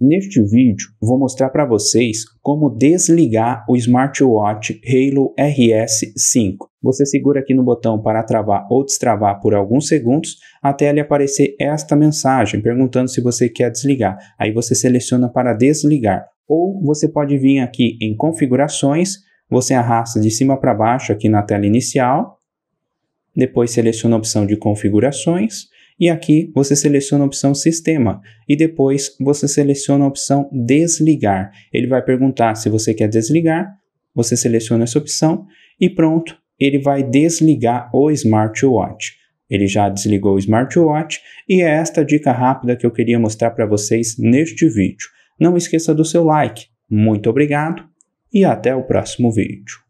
Neste vídeo, vou mostrar para vocês como desligar o smartwatch Halo RS5. Você segura aqui no botão para travar ou destravar por alguns segundos até ele aparecer esta mensagem perguntando se você quer desligar. Aí você seleciona para desligar. Ou você pode vir aqui em configurações, você arrasta de cima para baixo aqui na tela inicial, depois seleciona a opção de configurações, e aqui você seleciona a opção Sistema e depois você seleciona a opção Desligar. Ele vai perguntar se você quer desligar, você seleciona essa opção e pronto, ele vai desligar o smartwatch. Ele já desligou o smartwatch e é esta dica rápida que eu queria mostrar para vocês neste vídeo. Não esqueça do seu like. Muito obrigado e até o próximo vídeo.